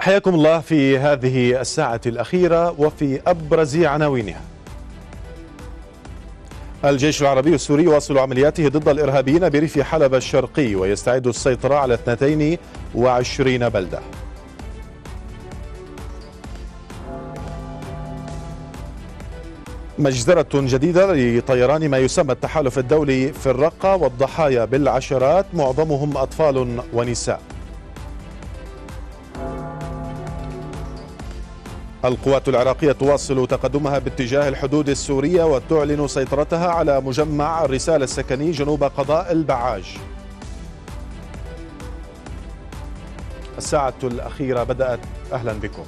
حياكم الله في هذه الساعة الأخيرة وفي أبرز عناوينها الجيش العربي السوري يواصل عملياته ضد الإرهابيين بريف حلب الشرقي ويستعد السيطرة على 22 بلدة مجزرة جديدة لطيران ما يسمى التحالف الدولي في الرقة والضحايا بالعشرات معظمهم أطفال ونساء القوات العراقية تواصل تقدمها باتجاه الحدود السورية وتعلن سيطرتها على مجمع الرسالة السكني جنوب قضاء البعاج الساعة الأخيرة بدأت أهلا بكم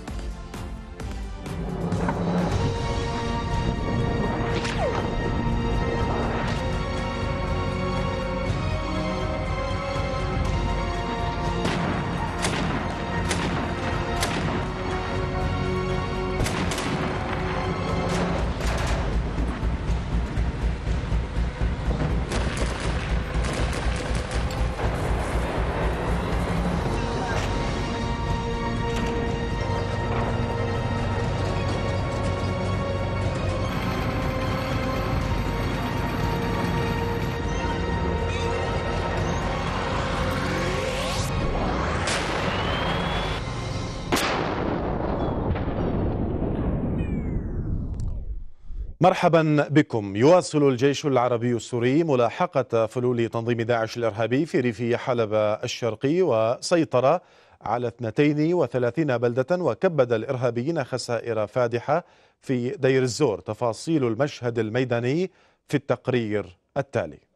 مرحبا بكم يواصل الجيش العربي السوري ملاحقة فلول تنظيم داعش الإرهابي في ريف حلب الشرقي وسيطر على 32 بلدة وكبد الإرهابيين خسائر فادحة في دير الزور تفاصيل المشهد الميداني في التقرير التالي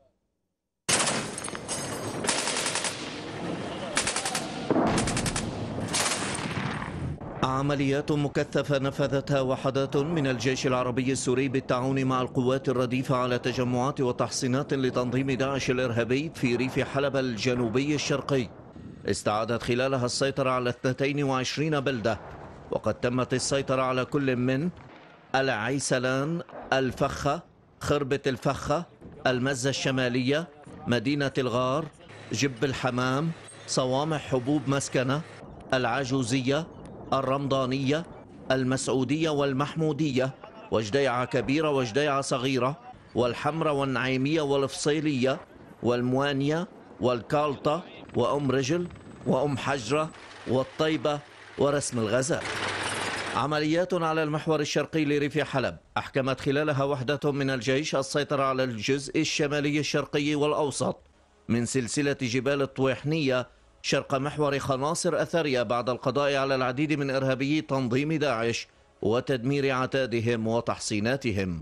عمليات مكثفة نفذتها وحدات من الجيش العربي السوري بالتعاون مع القوات الرديفة على تجمعات وتحصينات لتنظيم داعش الإرهابي في ريف حلب الجنوبي الشرقي استعادت خلالها السيطرة على 22 بلدة وقد تمت السيطرة على كل من العيسلان الفخة خربة الفخة المزة الشمالية مدينة الغار جب الحمام صوامح حبوب مسكنة العجوزية الرمضانية المسعودية والمحمودية وجديعة كبيرة وجديعة صغيرة والحمرة والنعيمية والفصيلية والموانية والكالطة وأم رجل وأم حجرة والطيبة ورسم الغزال عمليات على المحور الشرقي لريف حلب أحكمت خلالها وحدة من الجيش السيطرة على الجزء الشمالي الشرقي والأوسط من سلسلة جبال الطويحنية شرق محور خناصر أثرية بعد القضاء على العديد من إرهابيي تنظيم داعش وتدمير عتادهم وتحصيناتهم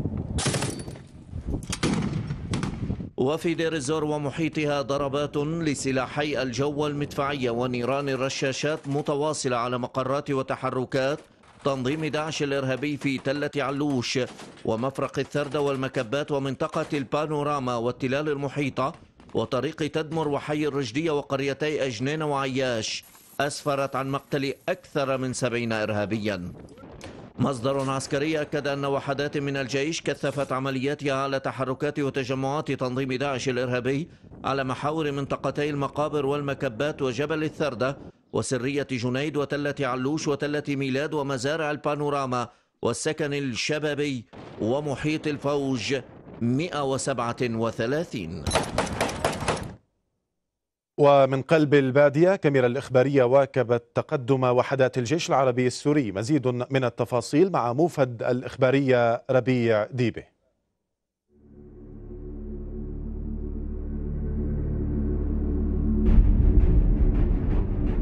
وفي دير الزور ومحيطها ضربات لسلاحي الجو والمدفعية ونيران الرشاشات متواصلة على مقرات وتحركات تنظيم داعش الإرهابي في تلة علوش ومفرق الثردة والمكبات ومنطقة البانوراما والتلال المحيطة وطريق تدمر وحي الرشدية وقريتي أجنان وعياش أسفرت عن مقتل أكثر من سبعين إرهابيا مصدر عسكري أكد أن وحدات من الجيش كثفت عملياتها على تحركات وتجمعات تنظيم داعش الإرهابي على محاور منطقتي المقابر والمكبات وجبل الثردة وسرية جنيد وتلة علوش وتلة ميلاد ومزارع البانوراما والسكن الشبابي ومحيط الفوج 137 ومن قلب البادية كاميرا الإخبارية واكبت تقدم وحدات الجيش العربي السوري مزيد من التفاصيل مع موفد الإخبارية ربيع ديبه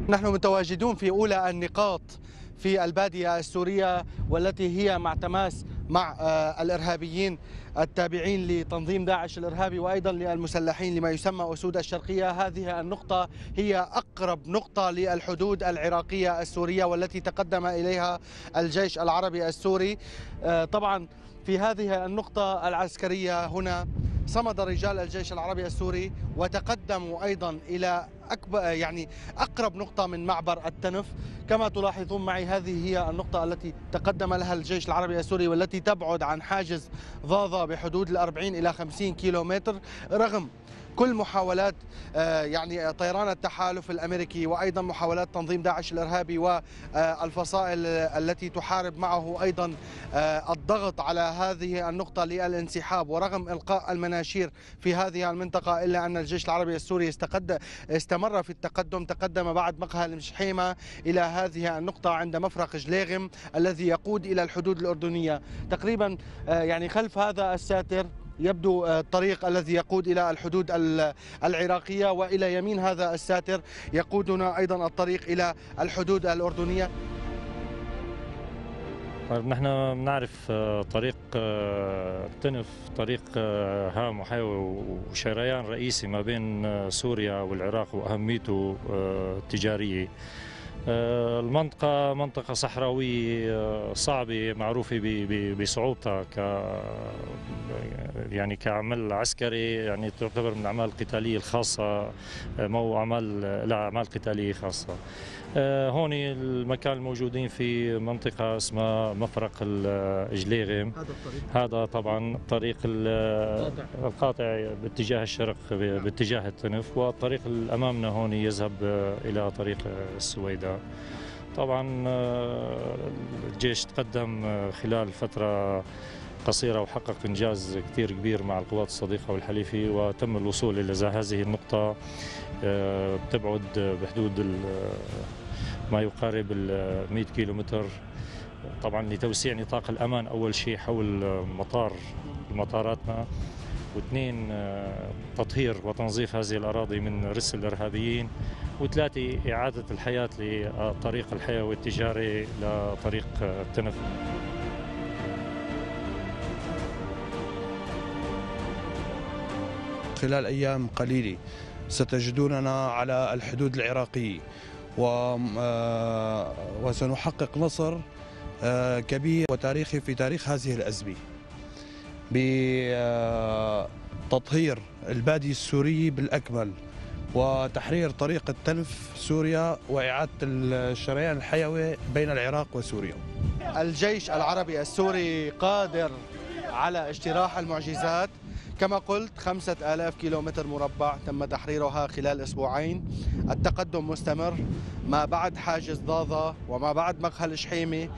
نحن متواجدون في أولى النقاط في البادية السورية والتي هي مع تماس مع آه، الارهابيين التابعين لتنظيم داعش الارهابي وايضا للمسلحين لما يسمى اسود الشرقيه، هذه النقطه هي اقرب نقطه للحدود العراقيه السوريه والتي تقدم اليها الجيش العربي السوري. آه، طبعا في هذه النقطه العسكريه هنا صمد رجال الجيش العربي السوري وتقدموا ايضا الى أكبر يعني اقرب نقطه من معبر التنف كما تلاحظون معي هذه هي النقطه التي تقدم لها الجيش العربي السوري والتي تبعد عن حاجز ضاضا بحدود ال 40 الى 50 كيلومتر رغم كل محاولات آه، يعني طيران التحالف الامريكي وايضا محاولات تنظيم داعش الارهابي والفصائل التي تحارب معه ايضا آه، الضغط على هذه النقطه للانسحاب ورغم القاء المناشير في هذه المنطقه الا ان الجيش العربي السوري استقد استمر في التقدم تقدم بعد مقهى المشحيمه الى هذه النقطه عند مفرق جليغم الذي يقود الى الحدود الاردنيه تقريبا آه، يعني خلف هذا الساتر يبدو آه، الطريق الذي يقود إلى الحدود العراقية وإلى يمين هذا الساتر يقودنا أيضا الطريق إلى الحدود الأردنية طيب نحن بنعرف آه، طريق آه، تنف طريق هام وحيوي وشريان رئيسي ما بين سوريا والعراق واهميته التجاريه آه، المنطقة منطقة صحراوية آه، صعبة معروفة بصعوبتها ك يعني كعمل عسكري يعني تعتبر من الأعمال القتالية الخاصة آه، مو أعمال لا أعمال قتالية خاصة آه، هون المكان الموجودين في منطقة اسمها مفرق الجليغم هذا الطريق هذا طبعا الطريق القاطع باتجاه الشرق نعم. باتجاه التنف والطريق أمامنا هون يذهب آه، إلى طريق السويداء طبعا آه، الجيش تقدم خلال فترة قصيرة وحقق إنجاز كثير كبير مع القوات الصديقة والحليفي وتم الوصول إلى هذه النقطة بتبعد بحدود ما يقارب ال 100 متر طبعا لتوسيع نطاق الامان اول شيء حول مطار مطاراتنا واثنين آه، تطهير وتنظيف هذه الاراضي من رس الارهابيين وثلاثه اعاده الحياه لطريق الحيوي التجاري لطريق آه، التنفس خلال ايام قليله ستجدوننا على الحدود العراقيه آه، وسنحقق نصر آه، كبير وتاريخي في تاريخ هذه الأزمة بتطهير آه، البادي السوري بالأكمل وتحرير طريقة تلف سوريا وإعادة الشريان الحيوي بين العراق وسوريا الجيش العربي السوري قادر على اجتراح المعجزات كما قلت خمسة آلاف كيلومتر مربع تم تحريرها خلال أسبوعين التقدم مستمر ما بعد حاجز ضاضة وما بعد مقهى الشحيمي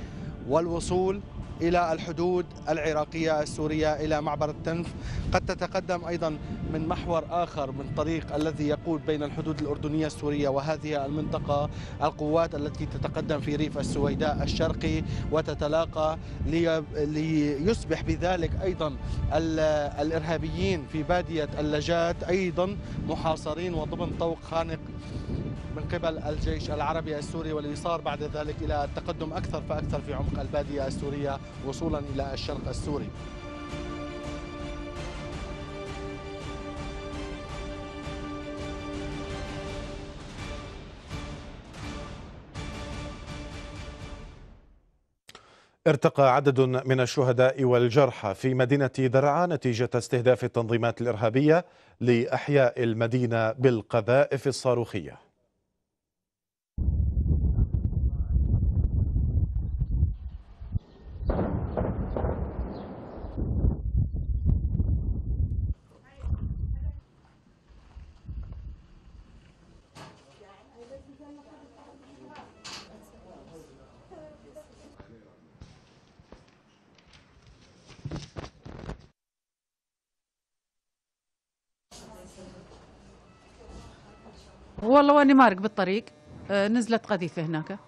والوصول إلى الحدود العراقية السورية إلى معبر التنف قد تتقدم أيضا من محور آخر من طريق الذي يقود بين الحدود الأردنية السورية وهذه المنطقة القوات التي تتقدم في ريف السويداء الشرقي وتتلاقى ليصبح بذلك أيضا الإرهابيين في بادية اللجات أيضا محاصرين وضمن طوق خانق من قبل الجيش العربي السوري والإيصار بعد ذلك إلى التقدم أكثر فأكثر في عمق البادية السورية وصولا إلى الشرق السوري ارتقى عدد من الشهداء والجرحى في مدينة درعا نتيجة استهداف التنظيمات الإرهابية لأحياء المدينة بالقذائف الصاروخية ماني مارق بالطريق آه، نزلت قذيفه هناك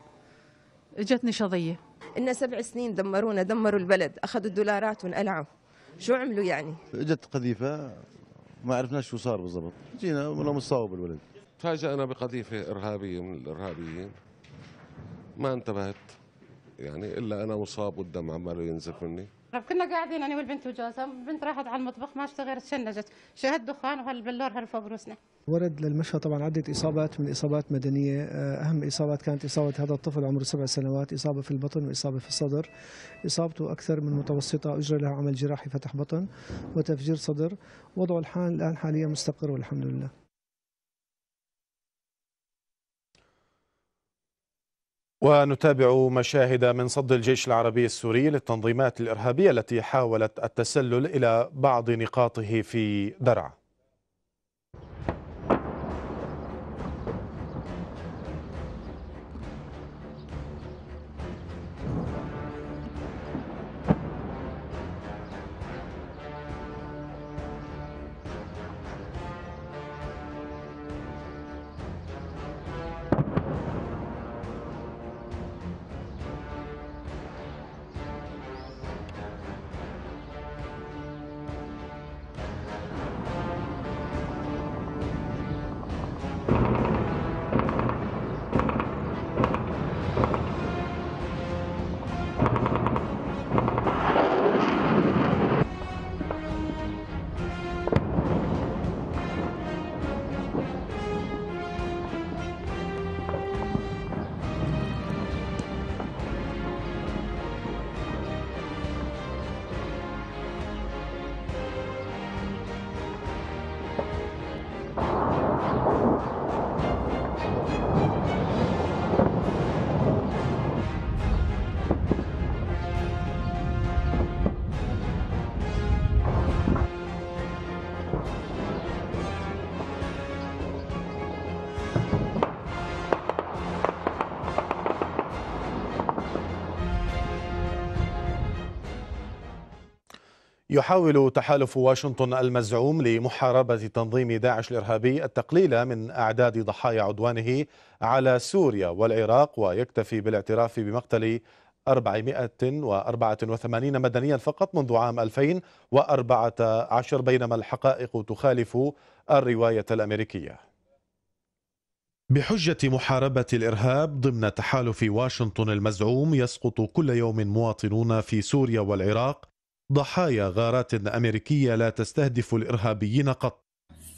اجتني شظيه إن سبع سنين دمرونا دمروا البلد اخذوا الدولارات وانقلعوا شو عملوا يعني اجت قذيفه ما عرفنا شو صار بالضبط جينا ولا مصاوب بالولد تفاجئنا بقذيفة إرهابية من الإرهابيين ما انتبهت يعني إلا أنا مصاب والدم عماله ينزف مني طيب، كنا قاعدين أنا والبنت وجوزها البنت راحت على المطبخ ما اشتغلت شنجت شهد دخان وهالبلور هرفوا روسنا ورد للمشهد طبعا عدة إصابات من إصابات مدنية آه، أهم إصابات كانت إصابة هذا الطفل عمره سبع سنوات إصابة في البطن وإصابة في الصدر إصابته أكثر من متوسطة أجرى لها عمل جراحي فتح بطن وتفجير صدر وضعه الحال الآن حاليا مستقر والحمد لله ونتابع مشاهد من صد الجيش العربي السوري للتنظيمات الإرهابية التي حاولت التسلل إلى بعض نقاطه في درعا يحاول تحالف واشنطن المزعوم لمحاربة تنظيم داعش الإرهابي التقليل من أعداد ضحايا عدوانه على سوريا والعراق ويكتفي بالاعتراف بمقتل 484 مدنيا فقط منذ عام 2014 بينما الحقائق تخالف الرواية الأمريكية بحجة محاربة الإرهاب ضمن تحالف واشنطن المزعوم يسقط كل يوم مواطنون في سوريا والعراق ضحايا غارات أمريكية لا تستهدف الإرهابيين قط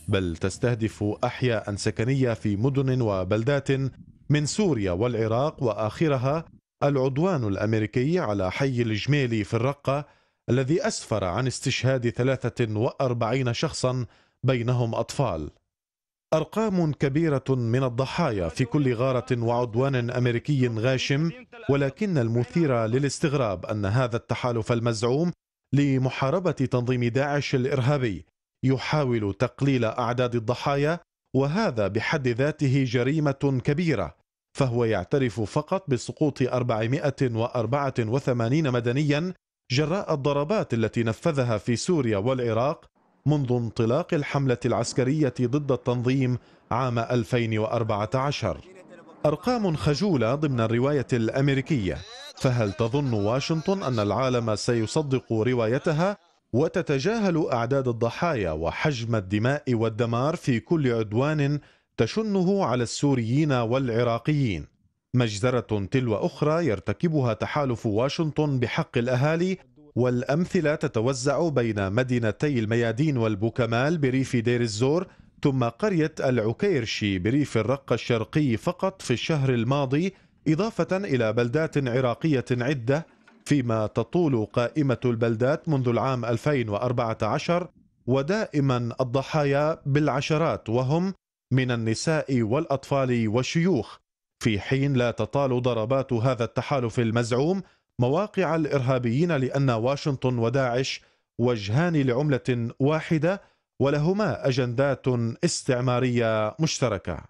بل تستهدف أحياء سكنية في مدن وبلدات من سوريا والعراق وآخرها العدوان الأمريكي على حي الجميلي في الرقة الذي أسفر عن استشهاد 43 شخصا بينهم أطفال أرقام كبيرة من الضحايا في كل غارة وعدوان أمريكي غاشم ولكن المثير للاستغراب أن هذا التحالف المزعوم لمحاربة تنظيم داعش الإرهابي يحاول تقليل أعداد الضحايا وهذا بحد ذاته جريمة كبيرة فهو يعترف فقط بسقوط 484 مدنيا جراء الضربات التي نفذها في سوريا والعراق منذ انطلاق الحملة العسكرية ضد التنظيم عام 2014 أرقام خجولة ضمن الرواية الأمريكية فهل تظن واشنطن أن العالم سيصدق روايتها وتتجاهل أعداد الضحايا وحجم الدماء والدمار في كل عدوان تشنه على السوريين والعراقيين مجزرة تلو أخرى يرتكبها تحالف واشنطن بحق الأهالي والأمثلة تتوزع بين مدينتي الميادين والبوكمال بريف دير الزور ثم قرية العكيرشي بريف الرقة الشرقي فقط في الشهر الماضي إضافة إلى بلدات عراقية عدة فيما تطول قائمة البلدات منذ العام 2014 ودائما الضحايا بالعشرات وهم من النساء والأطفال والشيوخ في حين لا تطال ضربات هذا التحالف المزعوم مواقع الإرهابيين لأن واشنطن وداعش وجهان لعملة واحدة ولهما أجندات استعمارية مشتركة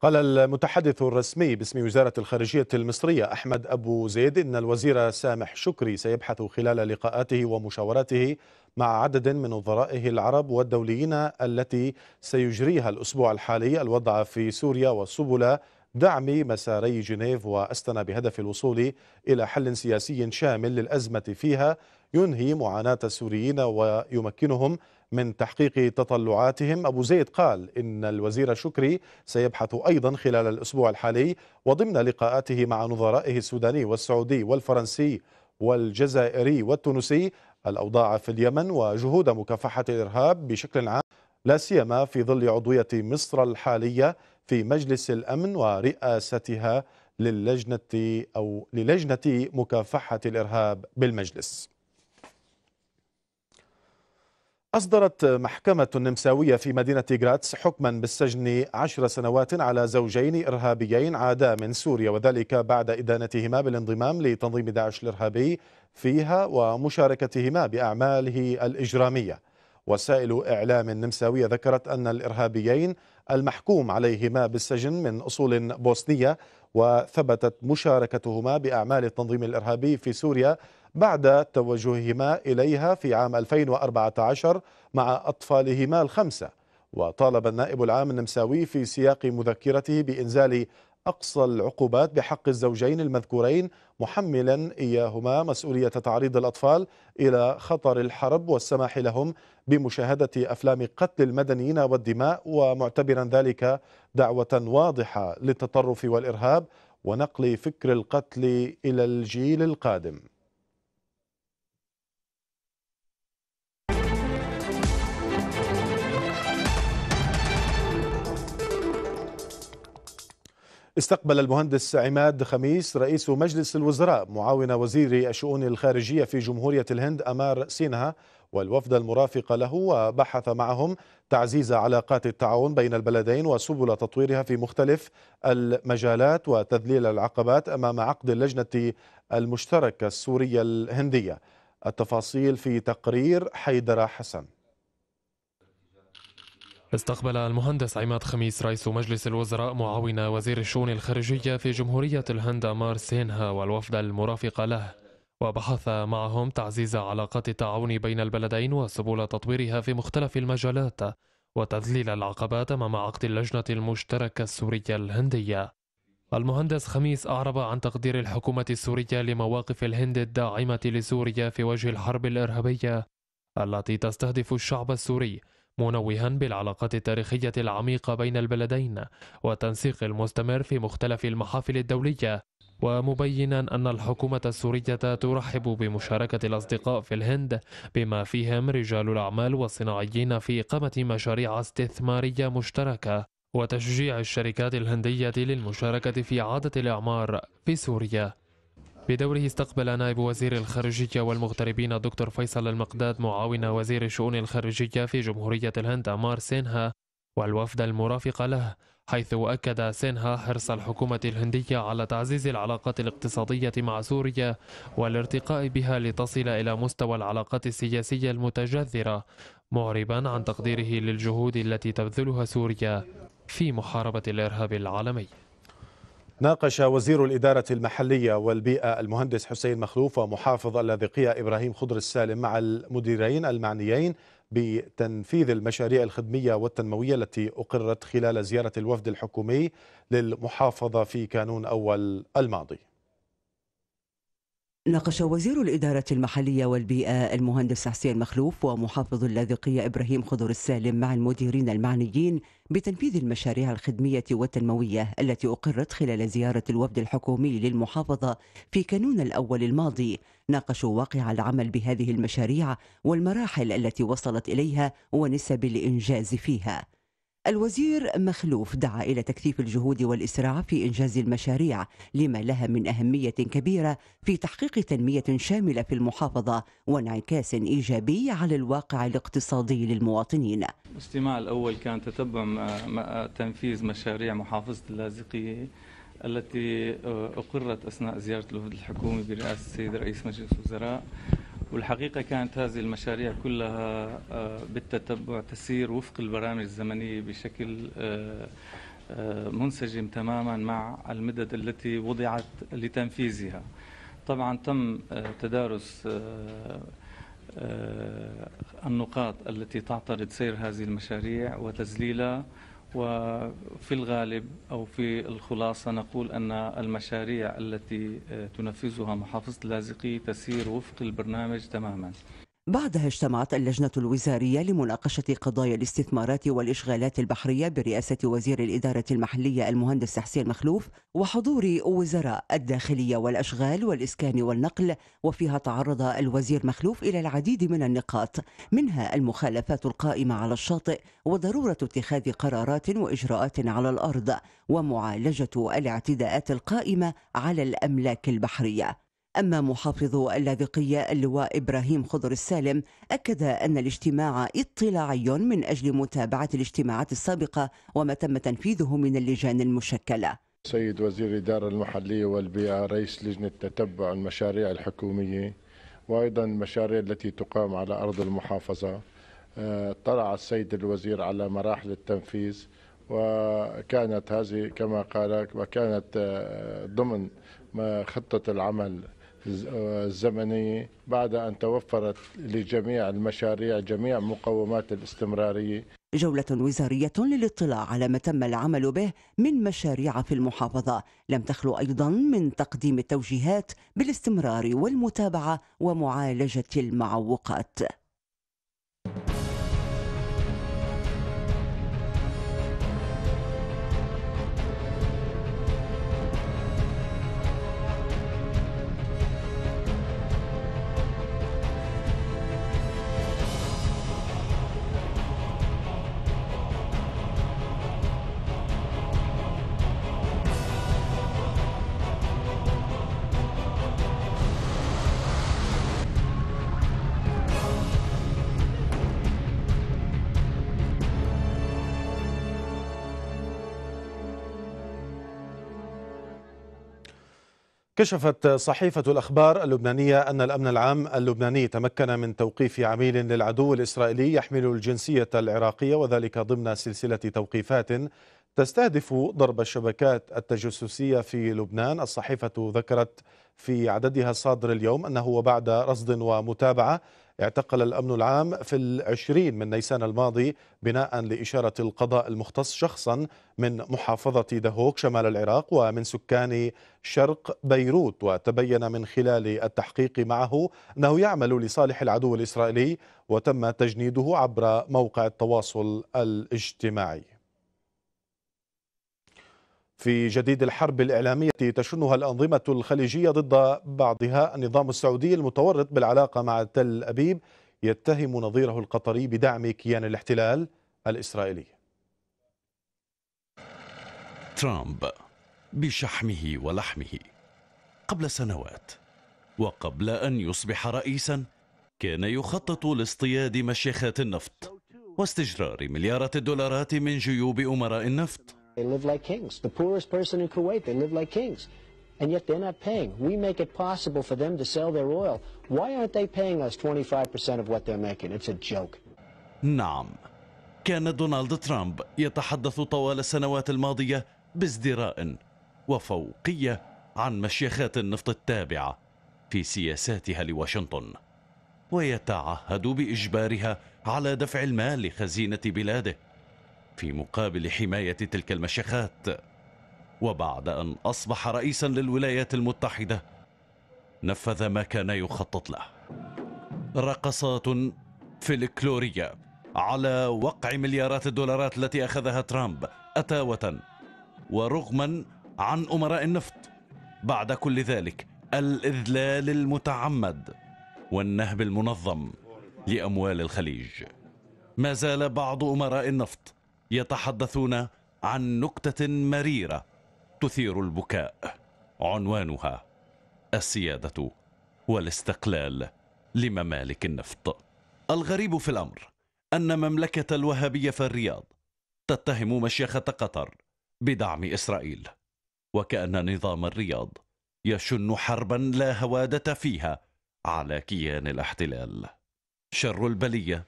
قال المتحدث الرسمي باسم وزارة الخارجية المصرية أحمد أبو زيد إن الوزير سامح شكري سيبحث خلال لقاءاته ومشاوراته مع عدد من وزرائه العرب والدوليين التي سيجريها الأسبوع الحالي الوضع في سوريا وسبل دعم مساري جنيف وأستنا بهدف الوصول إلى حل سياسي شامل للأزمة فيها ينهي معاناة السوريين ويمكنهم من تحقيق تطلعاتهم أبو زيد قال إن الوزير شكري سيبحث أيضا خلال الأسبوع الحالي وضمن لقاءاته مع نظرائه السوداني والسعودي والفرنسي والجزائري والتونسي الأوضاع في اليمن وجهود مكافحة الإرهاب بشكل عام لا سيما في ظل عضوية مصر الحالية في مجلس الأمن ورئاستها للجنة أو للجنة مكافحة الإرهاب بالمجلس أصدرت محكمة النمساوية في مدينة غراتس حكما بالسجن عشر سنوات على زوجين إرهابيين عادا من سوريا وذلك بعد إدانتهما بالانضمام لتنظيم داعش الإرهابي فيها ومشاركتهما بأعماله الإجرامية وسائل إعلام نمساوية ذكرت أن الإرهابيين المحكوم عليهما بالسجن من أصول بوسنية وثبتت مشاركتهما بأعمال التنظيم الإرهابي في سوريا بعد توجههما إليها في عام 2014 مع أطفالهما الخمسة وطالب النائب العام النمساوي في سياق مذكرته بإنزال أقصى العقوبات بحق الزوجين المذكورين محملا إياهما مسؤولية تعريض الأطفال إلى خطر الحرب والسماح لهم بمشاهدة أفلام قتل المدنيين والدماء ومعتبرا ذلك دعوة واضحة للتطرف والإرهاب ونقل فكر القتل إلى الجيل القادم استقبل المهندس عماد خميس رئيس مجلس الوزراء معاون وزير الشؤون الخارجية في جمهورية الهند أمار سينها والوفد المرافق له وبحث معهم تعزيز علاقات التعاون بين البلدين وسبل تطويرها في مختلف المجالات وتذليل العقبات امام عقد اللجنه المشتركه السوريه الهنديه. التفاصيل في تقرير حيدر حسن. استقبل المهندس عماد خميس رئيس مجلس الوزراء معاون وزير الشؤون الخارجيه في جمهوريه الهند مار سينها والوفد المرافق له. وبحث معهم تعزيز علاقات التعاون بين البلدين وسبل تطويرها في مختلف المجالات وتذليل العقبات أمام عقد اللجنة المشتركة السورية الهندية المهندس خميس أعرب عن تقدير الحكومة السورية لمواقف الهند الداعمة لسوريا في وجه الحرب الإرهابية التي تستهدف الشعب السوري منوها بالعلاقات التاريخية العميقة بين البلدين والتنسيق المستمر في مختلف المحافل الدولية ومبينا أن الحكومة السورية ترحب بمشاركة الأصدقاء في الهند بما فيهم رجال الأعمال والصناعيين في إقامة مشاريع استثمارية مشتركة وتشجيع الشركات الهندية للمشاركة في إعادة الإعمار في سوريا بدوره استقبل نائب وزير الخارجية والمغتربين الدكتور فيصل المقداد معاون وزير الشؤون الخارجية في جمهورية الهند أمار سينها والوفد المرافق له حيث أكد سينها حرص الحكومة الهندية على تعزيز العلاقات الاقتصادية مع سوريا والارتقاء بها لتصل إلى مستوى العلاقات السياسية المتجذرة معربا عن تقديره للجهود التي تبذلها سوريا في محاربة الإرهاب العالمي ناقش وزير الإدارة المحلية والبيئة المهندس حسين مخلوف ومحافظ اللاذقية إبراهيم خضر السالم مع المديرين المعنيين بتنفيذ المشاريع الخدمية والتنموية التي أقرت خلال زيارة الوفد الحكومي للمحافظة في كانون أول الماضي ناقش وزير الإدارة المحلية والبيئة المهندس حسين مخلوف ومحافظ اللاذقية إبراهيم خضر السالم مع المديرين المعنيين بتنفيذ المشاريع الخدمية والتنموية التي أقرت خلال زيارة الوفد الحكومي للمحافظة في كانون الأول الماضي ناقشوا واقع العمل بهذه المشاريع والمراحل التي وصلت إليها ونسب الإنجاز فيها الوزير مخلوف دعا إلى تكثيف الجهود والإسراع في إنجاز المشاريع لما لها من أهمية كبيرة في تحقيق تنمية شاملة في المحافظة وانعكاس إيجابي على الواقع الاقتصادي للمواطنين الاجتماع الأول كان تتبع تنفيذ مشاريع محافظة اللاذقية التي آه، أقرت أثناء زيارة الوفد الحكومي برئاسة السيد رئيس مجلس الوزراء والحقيقة كانت هذه المشاريع كلها آه، بالتتبع تسير وفق البرامج الزمنية بشكل آه، آه، منسجم تماما مع المدد التي وضعت لتنفيذها طبعا تم تدارس النقاط التي تعترض سير هذه المشاريع وتذليلها وفي الغالب أو في الخلاصة نقول أن المشاريع التي آه، تنفذها محافظة اللاذقية تسير وفق البرنامج تماما بعدها اجتمعت اللجنة الوزارية لمناقشة قضايا الاستثمارات والإشغالات البحرية برئاسة وزير الإدارة المحلية المهندس حسين مخلوف وحضور وزراء الداخلية والأشغال والإسكان والنقل وفيها تعرض الوزير مخلوف إلى العديد من النقاط منها المخالفات القائمة على الشاطئ وضرورة اتخاذ قرارات وإجراءات على الأرض ومعالجة الاعتداءات القائمة على الأملاك البحرية أما محافظ اللاذقية اللواء إبراهيم خضر السالم أكد أن الاجتماع اطلاعي من أجل متابعة الاجتماعات السابقة وما تم تنفيذه من اللجان المشكلة سيد وزير الإدارة المحلية والبيئة رئيس لجنة تتبع المشاريع الحكومية وأيضا المشاريع التي تقام على أرض المحافظة اطلع آه، السيد الوزير على مراحل التنفيذ وكانت هذه كما قال وكانت آه، ضمن خطة العمل آه، الزمنية بعد أن توفرت لجميع المشاريع جميع مقومات الاستمرارية جولة وزارية للاطلاع على ما تم العمل به من مشاريع في المحافظة لم تخلو أيضا من تقديم التوجيهات بالاستمرار والمتابعة ومعالجة المعوقات كشفت صحيفة الأخبار اللبنانية أن الأمن العام اللبناني تمكن من توقيف عميل للعدو الإسرائيلي يحمل الجنسية العراقية وذلك ضمن سلسلة توقيفات تستهدف ضرب الشبكات التجسسية في لبنان الصحيفة ذكرت في عددها الصادر اليوم أنه بعد رصد ومتابعة اعتقل الأمن العام في العشرين من نيسان الماضي بناء لإشارة القضاء المختص شخصا من محافظة دهوك شمال العراق ومن سكان شرق بيروت وتبين من خلال التحقيق معه أنه يعمل لصالح العدو الإسرائيلي وتم تجنيده عبر موقع التواصل الاجتماعي في جديد الحرب الإعلامية تشنها الأنظمة الخليجية ضد بعضها النظام السعودي المتورط بالعلاقة مع تل أبيب يتهم نظيره القطري بدعم كيان الاحتلال الإسرائيلي ترامب بشحمه ولحمه قبل سنوات وقبل أن يصبح رئيسا كان يخطط لاصطياد مشيخات النفط واستجرار مليارات الدولارات من جيوب أمراء النفط They live like kings. The poorest person in Kuwait, they live like kings. And yet they're not paying. We make it possible for them to sell their oil. Why aren't they paying us 25% of what they're making? It's a joke. نعم. كان دونالد ترامب يتحدث طوال السنوات الماضية بازدراء وفوقية عن مشيخات النفط التابعة في سياساتها لواشنطن ويتعهد بإجبارها على دفع المال لخزينة بلاده في مقابل حماية تلك المشيخات وبعد أن أصبح رئيسا للولايات المتحدة نفذ ما كان يخطط له رقصات فلكلورية على وقع مليارات الدولارات التي أخذها ترامب أتاوة ورغما عن أمراء النفط بعد كل ذلك الإذلال المتعمد والنهب المنظم لأموال الخليج ما زال بعض أمراء النفط يتحدثون عن نكتة مريرة تثير البكاء عنوانها السيادة والاستقلال لممالك النفط الغريب في الأمر أن مملكة الوهابية في الرياض تتهم مشيخة قطر بدعم إسرائيل وكأن نظام الرياض يشن حربا لا هوادة فيها على كيان الاحتلال شر البلية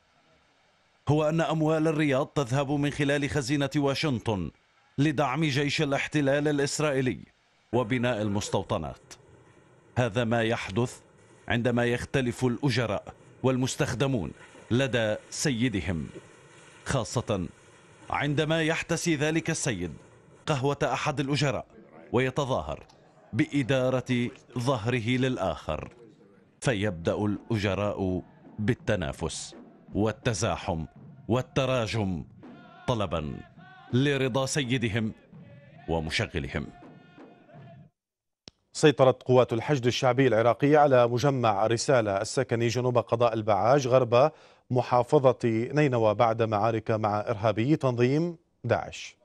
هو أن أموال الرياض تذهب من خلال خزينة واشنطن لدعم جيش الاحتلال الإسرائيلي وبناء المستوطنات هذا ما يحدث عندما يختلف الأجراء والمستخدمون لدى سيدهم خاصة عندما يحتسي ذلك السيد قهوة أحد الأجراء ويتظاهر بإدارة ظهره للآخر فيبدأ الأجراء بالتنافس والتزاحم والتراجم طلبا لرضا سيدهم ومشغلهم سيطرت قوات الحشد الشعبي العراقي على مجمع رسالة السكني جنوب قضاء البعاج غرب محافظة نينوى بعد معارك مع إرهابي تنظيم داعش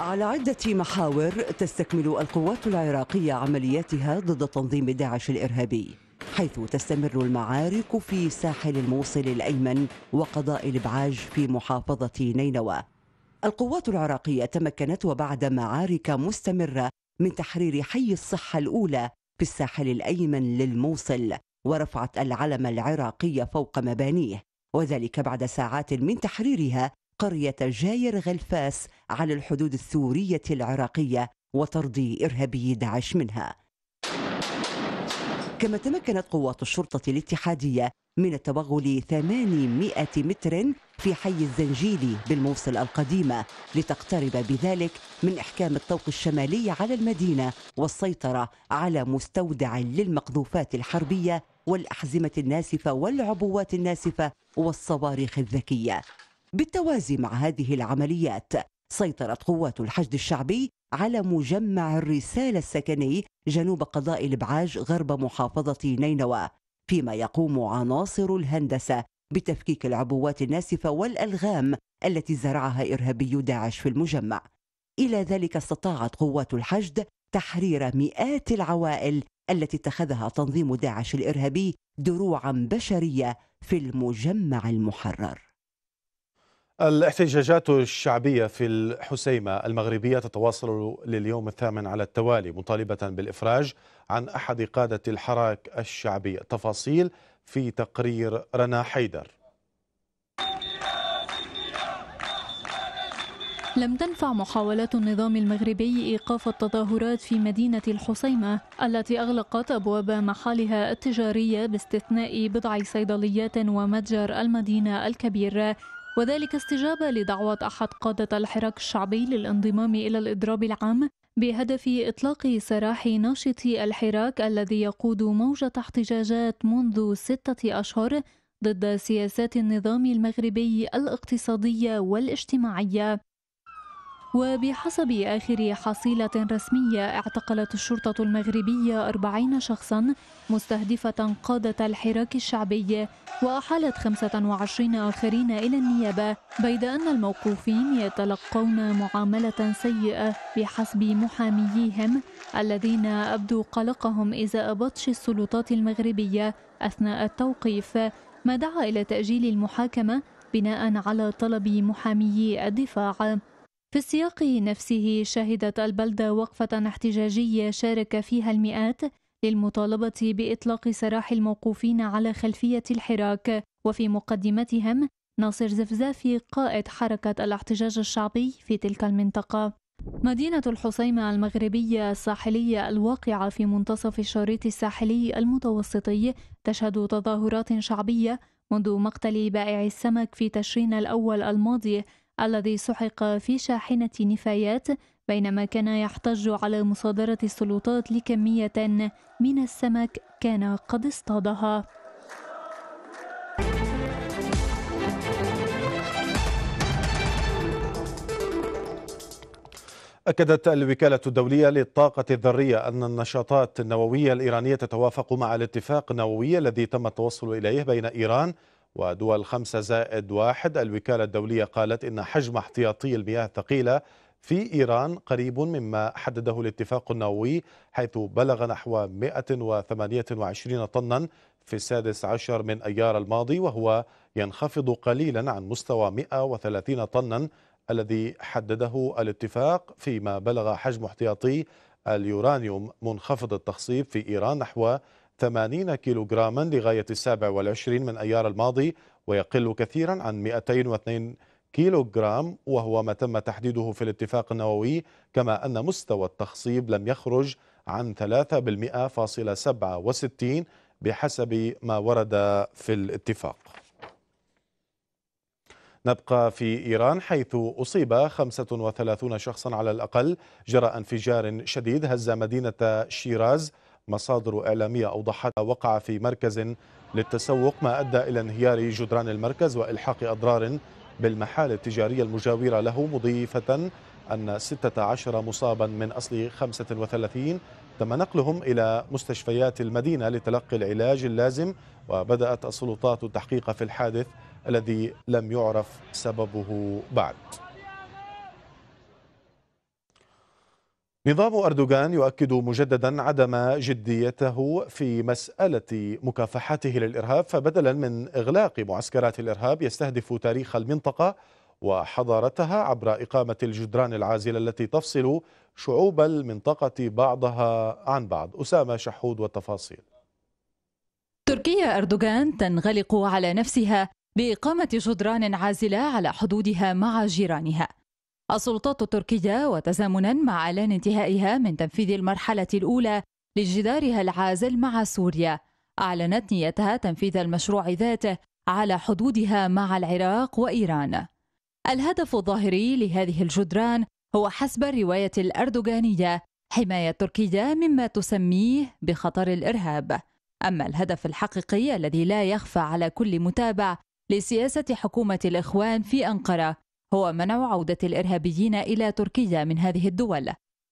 على عدة محاور تستكمل القوات العراقية عملياتها ضد تنظيم داعش الإرهابي حيث تستمر المعارك في ساحل الموصل الأيمن وقضاء الإبعاج في محافظة نينوى القوات العراقية تمكنت وبعد معارك مستمرة من تحرير حي الصحة الأولى في الساحل الأيمن للموصل ورفعت العلم العراقي فوق مبانيه وذلك بعد ساعات من تحريرها قرية جاير غلفاس على الحدود السورية العراقية وطرد إرهابي داعش منها كما تمكنت قوات الشرطة الاتحادية من التوغل 800 متر في حي الزنجيلي بالموصل القديمة لتقترب بذلك من إحكام الطوق الشمالي على المدينة والسيطرة على مستودع للمقذوفات الحربية والأحزمة الناسفة والعبوات الناسفة والصواريخ الذكية بالتوازي مع هذه العمليات سيطرت قوات الحشد الشعبي على مجمع الرسالة السكني جنوب قضاء الإبعاج غرب محافظة نينوى فيما يقوم عناصر الهندسة بتفكيك العبوات الناسفة والألغام التي زرعها إرهابي داعش في المجمع إلى ذلك استطاعت قوات الحشد تحرير مئات العوائل التي اتخذها تنظيم داعش الإرهابي دروعا بشرية في المجمع المحرر الاحتجاجات الشعبية في الحسيمة المغربية تتواصل لليوم الثامن على التوالي مطالبة بالإفراج عن أحد قادة الحراك الشعبي تفاصيل في تقرير رنا حيدر لم تنفع محاولات النظام المغربي إيقاف التظاهرات في مدينة الحسيمة التي أغلقت أبواب محالها التجارية باستثناء بضع صيدليات ومتجر المدينة الكبير وذلك استجابة لدعوة أحد قادة الحراك الشعبي للانضمام إلى الإضراب العام بهدف إطلاق سراح ناشطي الحراك الذي يقود موجة احتجاجات منذ ستة أشهر ضد سياسات النظام المغربي الاقتصادية والاجتماعية وبحسب آخر حصيلة رسمية اعتقلت الشرطة المغربية 40 شخصا مستهدفة قادة الحراك الشعبي وأحالت 25 آخرين إلى النيابة بيد أن الموقوفين يتلقون معاملة سيئة بحسب محاميهم الذين أبدوا قلقهم إزاء بطش السلطات المغربية أثناء التوقيف ما دعا إلى تأجيل المحاكمة بناء على طلب محامي الدفاع في السياق نفسه شهدت البلدة وقفة احتجاجية شارك فيها المئات للمطالبة بإطلاق سراح الموقوفين على خلفية الحراك وفي مقدمتهم ناصر زفزافي قائد حركة الاحتجاج الشعبي في تلك المنطقة مدينة الحصيمة المغربية الساحلية الواقعة في منتصف الشريط الساحلي المتوسطي تشهد تظاهرات شعبية منذ مقتل بائع السمك في تشرين الأول الماضي الذي سحق في شاحنة نفايات بينما كان يحتج على مصادرة السلطات لكمية من السمك كان قد اصطادها أكدت الوكالة الدولية للطاقة الذرية أن النشاطات النووية الإيرانية تتوافق مع الاتفاق النووي الذي تم التوصل إليه بين إيران ودول خمسة زائد واحد الوكالة الدولية قالت إن حجم احتياطي المياه الثقيلة في إيران قريب مما حدده الاتفاق النووي حيث بلغ نحو 128 طنا في السادس عشر من أيار الماضي وهو ينخفض قليلا عن مستوى 130 طنا الذي حدده الاتفاق فيما بلغ حجم احتياطي اليورانيوم منخفض التخصيب في إيران نحو 80 كيلوغراما لغاية السابع والعشرين من أيار الماضي ويقل كثيرا عن 202 كيلوغرام وهو ما تم تحديده في الاتفاق النووي كما أن مستوى التخصيب لم يخرج عن 3% فاصلة 67 بحسب ما ورد في الاتفاق نبقى في إيران حيث أصيب 35 شخصا على الأقل جرى انفجار شديد هز مدينة شيراز مصادر إعلامية أوضحت وقع في مركز للتسوق ما أدى إلى انهيار جدران المركز وإلحاق أضرار بالمحال التجارية المجاورة له مضيفة أن 16 مصابا من أصل 35 تم نقلهم إلى مستشفيات المدينة لتلقي العلاج اللازم وبدأت السلطات التحقيق في الحادث الذي لم يعرف سببه بعد نظام أردوغان يؤكد مجددا عدم جديته في مسألة مكافحته للإرهاب فبدلا من إغلاق معسكرات الإرهاب يستهدف تاريخ المنطقة وحضارتها عبر إقامة الجدران العازلة التي تفصل شعوب المنطقة بعضها عن بعض أسامة شحود والتفاصيل تركيا أردوغان تنغلق على نفسها بإقامة جدران عازلة على حدودها مع جيرانها السلطات التركية وتزامنا مع إعلان انتهائها من تنفيذ المرحلة الأولى لجدارها العازل مع سوريا أعلنت نيتها تنفيذ المشروع ذاته على حدودها مع العراق وإيران الهدف الظاهري لهذه الجدران هو حسب الرواية الأردوغانية حماية تركيا مما تسميه بخطر الإرهاب أما الهدف الحقيقي الذي لا يخفى على كل متابع لسياسة حكومة الإخوان في أنقرة هو منع عودة الإرهابيين إلى تركيا من هذه الدول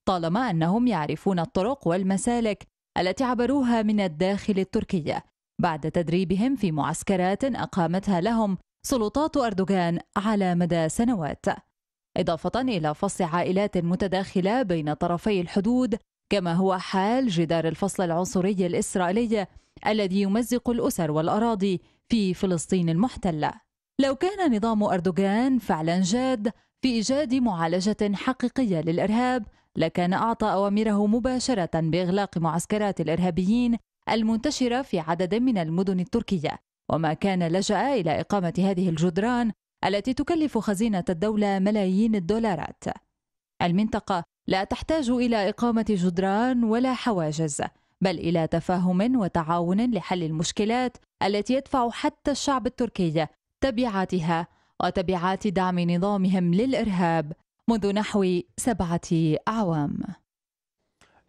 طالما أنهم يعرفون الطرق والمسالك التي عبروها من الداخل التركي بعد تدريبهم في معسكرات أقامتها لهم سلطات أردوغان على مدى سنوات إضافة إلى فصل عائلات متداخلة بين طرفي الحدود كما هو حال جدار الفصل العنصري الإسرائيلي الذي يمزق الأسر والأراضي في فلسطين المحتلة لو كان نظام أردوغان فعلا جاد في إيجاد معالجة حقيقية للإرهاب لكان أعطى أوامره مباشرة بإغلاق معسكرات الإرهابيين المنتشرة في عدد من المدن التركية وما كان لجأ إلى إقامة هذه الجدران التي تكلف خزينة الدولة ملايين الدولارات المنطقة لا تحتاج إلى إقامة جدران ولا حواجز بل إلى تفاهم وتعاون لحل المشكلات التي يدفع حتى الشعب التركي تبعاتها وتبعات دعم نظامهم للإرهاب منذ نحو سبعة أعوام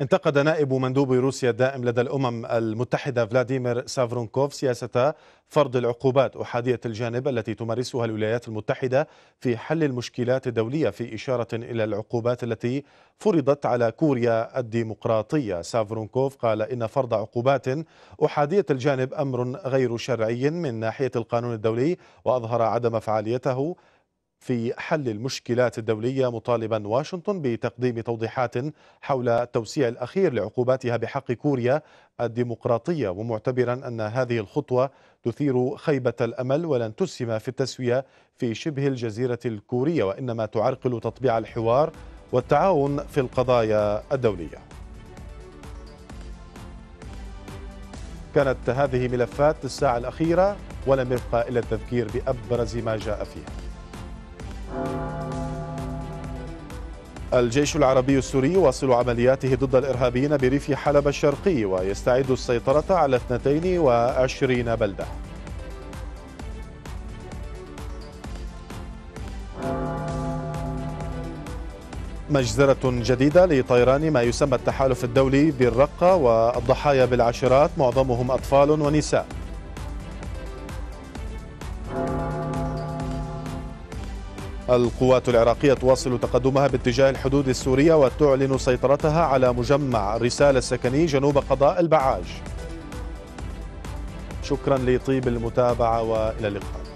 انتقد نائب مندوب روسيا الدائم لدى الأمم المتحدة فلاديمير سافرونكوف سياسة فرض العقوبات أحادية الجانب التي تمارسها الولايات المتحدة في حل المشكلات الدولية في إشارة إلى العقوبات التي فرضت على كوريا الديمقراطية سافرونكوف قال إن فرض عقوبات أحادية الجانب أمر غير شرعي من ناحية القانون الدولي وأظهر عدم فعاليته في حل المشكلات الدولية مطالبا واشنطن بتقديم توضيحات حول التوسيع الأخير لعقوباتها بحق كوريا الديمقراطية ومعتبرا أن هذه الخطوة تثير خيبة الأمل ولن تسهم في التسوية في شبه الجزيرة الكورية وإنما تعرقل تطبيع الحوار والتعاون في القضايا الدولية كانت هذه ملفات الساعة الأخيرة ولم يبقى إلا التذكير بأبرز ما جاء فيها الجيش العربي السوري يواصل عملياته ضد الإرهابيين بريف حلب الشرقي ويستعد السيطرة على 22 بلدة مجزرة جديدة لطيران ما يسمى التحالف الدولي بالرقة والضحايا بالعشرات معظمهم أطفال ونساء القوات العراقية تواصل تقدمها باتجاه الحدود السورية وتعلن سيطرتها على مجمع رسالة السكني جنوب قضاء البعاج شكرا لطيب المتابعة وإلى اللقاء